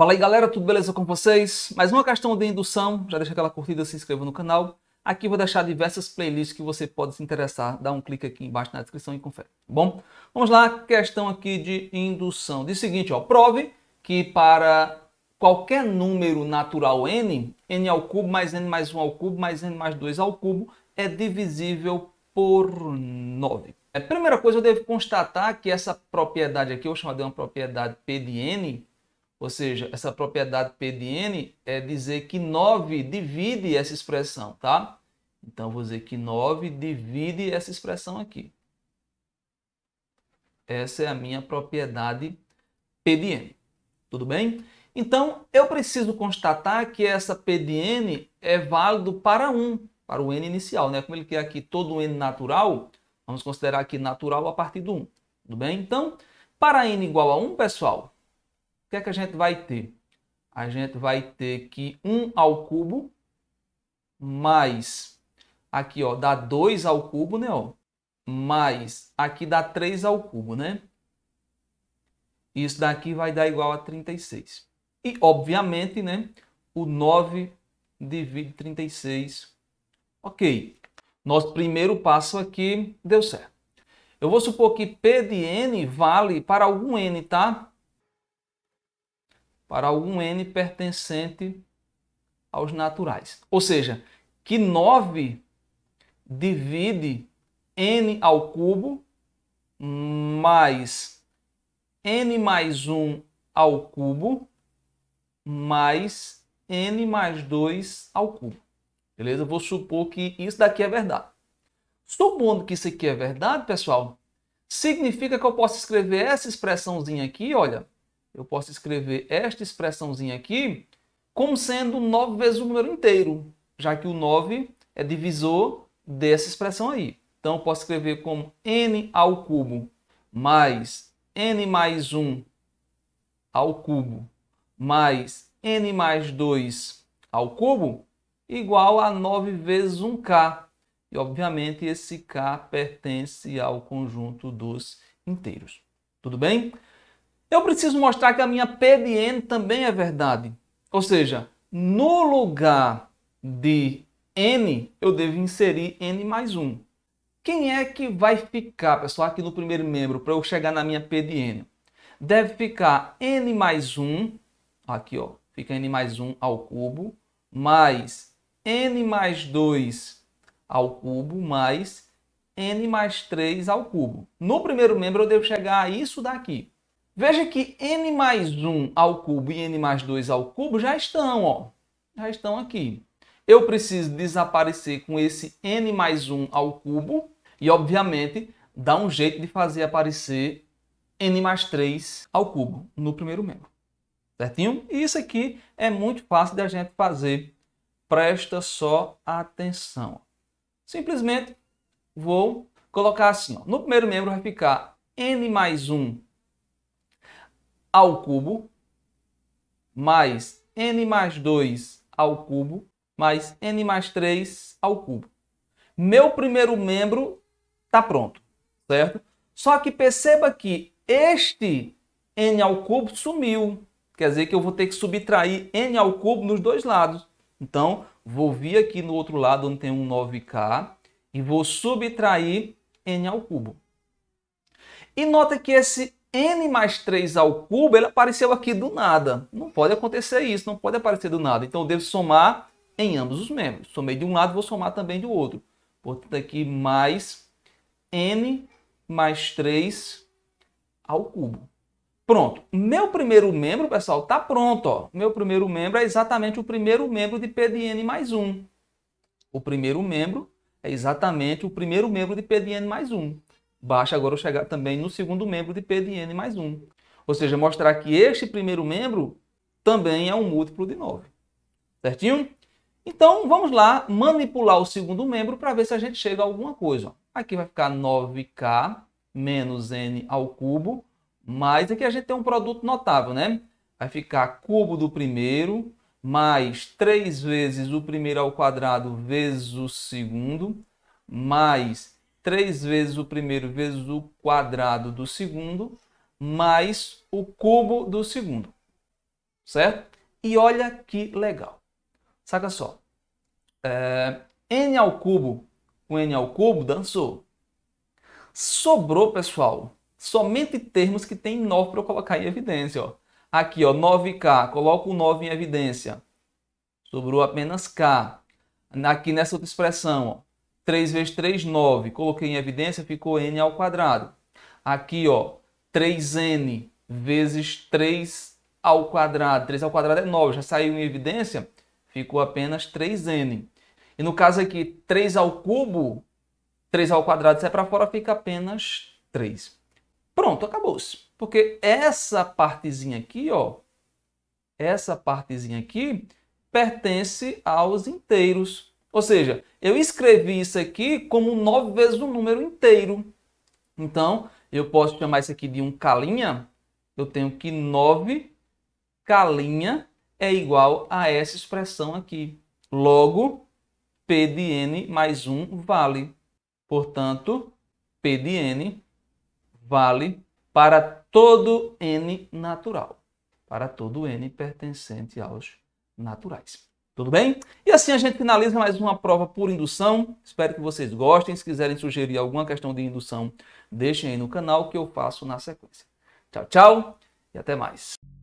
Fala aí galera, tudo beleza com vocês? Mais uma questão de indução, já deixa aquela curtida, se inscreva no canal. Aqui vou deixar diversas playlists que você pode se interessar, dá um clique aqui embaixo na descrição e confere, tá bom? Vamos lá, questão aqui de indução. Diz o seguinte, ó, prove que para qualquer número natural n, n ao cubo mais n mais 1 ao cubo mais n mais 2 ao cubo é divisível por 9. A primeira coisa, eu devo constatar que essa propriedade aqui, eu vou chamar de uma propriedade P de n, ou seja, essa propriedade P de N é dizer que 9 divide essa expressão, tá? Então, vou dizer que 9 divide essa expressão aqui. Essa é a minha propriedade P de N. Tudo bem? Então, eu preciso constatar que essa P de N é válido para 1, para o N inicial. Né? Como ele quer aqui todo N natural, vamos considerar aqui natural a partir do 1. Tudo bem? Então, para N igual a 1, pessoal, o que é que a gente vai ter? A gente vai ter que 1 ao cubo mais aqui, ó, dá 2 ao cubo, né, ó? Mais aqui dá 3 ao cubo, né? Isso daqui vai dar igual a 36. E, obviamente, né, o 9 divide 36. Ok, nosso primeiro passo aqui deu certo. Eu vou supor que P de N vale para algum N, tá? para algum n pertencente aos naturais. Ou seja, que 9 divide n ao cubo mais n mais 1 ao cubo mais n mais 2 ao cubo. Beleza? vou supor que isso daqui é verdade. Supondo que isso aqui é verdade, pessoal, significa que eu posso escrever essa expressãozinha aqui, olha, eu posso escrever esta expressãozinha aqui como sendo 9 vezes o número inteiro, já que o 9 é divisor dessa expressão aí. Então, eu posso escrever como n ao cubo mais n mais 1 ao cubo mais n mais 2 ao cubo igual a 9 vezes 1k. E, obviamente, esse k pertence ao conjunto dos inteiros. Tudo bem? Eu preciso mostrar que a minha P de n também é verdade. Ou seja, no lugar de N, eu devo inserir N mais 1. Quem é que vai ficar, pessoal, aqui no primeiro membro para eu chegar na minha P de n? Deve ficar N mais 1, aqui ó, fica N mais 1 ao cubo, mais N mais 2 ao cubo, mais N mais 3 ao cubo. No primeiro membro eu devo chegar a isso daqui. Veja que n mais 1 ao cubo e n mais 2 ao cubo já estão, ó. Já estão aqui. Eu preciso desaparecer com esse n mais 1 ao cubo e, obviamente, dá um jeito de fazer aparecer n mais 3 ao cubo no primeiro membro. Certinho? E isso aqui é muito fácil da gente fazer. Presta só atenção. Simplesmente vou colocar assim. Ó. No primeiro membro vai ficar n mais 1 ao cubo mais n mais 2 ao cubo mais n mais 3 ao cubo. Meu primeiro membro está pronto, certo? Só que perceba que este n ao cubo sumiu. Quer dizer que eu vou ter que subtrair n ao cubo nos dois lados. Então, vou vir aqui no outro lado onde tem um 9k e vou subtrair n ao cubo. E nota que esse n mais 3 ao cubo, ele apareceu aqui do nada. Não pode acontecer isso, não pode aparecer do nada. Então eu devo somar em ambos os membros. Somei de um lado, vou somar também do outro. Portanto, aqui mais n mais 3 ao cubo. Pronto. Meu primeiro membro, pessoal, está pronto. Ó. Meu primeiro membro é exatamente o primeiro membro de P de n mais 1. O primeiro membro é exatamente o primeiro membro de P de n mais 1. Basta agora eu chegar também no segundo membro de P de N mais 1. Ou seja, mostrar que este primeiro membro também é um múltiplo de 9. Certinho? Então, vamos lá manipular o segundo membro para ver se a gente chega a alguma coisa. Aqui vai ficar 9K menos N ao cubo, mais aqui a gente tem um produto notável, né? Vai ficar cubo do primeiro, mais 3 vezes o primeiro ao quadrado vezes o segundo, mais 3 vezes o primeiro vezes o quadrado do segundo, mais o cubo do segundo. Certo? E olha que legal. Saca só. É, n ao cubo com n ao cubo dançou. Sobrou, pessoal, somente termos que tem 9 para eu colocar em evidência. Ó. Aqui, ó, 9k, coloco o 9 em evidência. Sobrou apenas k. Aqui nessa outra expressão, ó, 3 vezes 3, 9. Coloquei em evidência, ficou n ao quadrado. Aqui, ó, 3n vezes 3 ao quadrado. 3 ao quadrado é 9, já saiu em evidência, ficou apenas 3n. E no caso aqui, 3 ao cubo, 3 ao quadrado sai é para fora, fica apenas 3. Pronto, acabou-se. Porque essa partezinha aqui, ó, essa partezinha aqui pertence aos inteiros. Ou seja, eu escrevi isso aqui como 9 vezes o um número inteiro. Então, eu posso chamar isso aqui de um calinha. Eu tenho que 9 calinha é igual a essa expressão aqui. Logo, P de N mais 1 vale. Portanto, P de N vale para todo N natural. Para todo N pertencente aos naturais. Tudo bem? E assim a gente finaliza mais uma prova por indução. Espero que vocês gostem. Se quiserem sugerir alguma questão de indução, deixem aí no canal que eu faço na sequência. Tchau, tchau e até mais.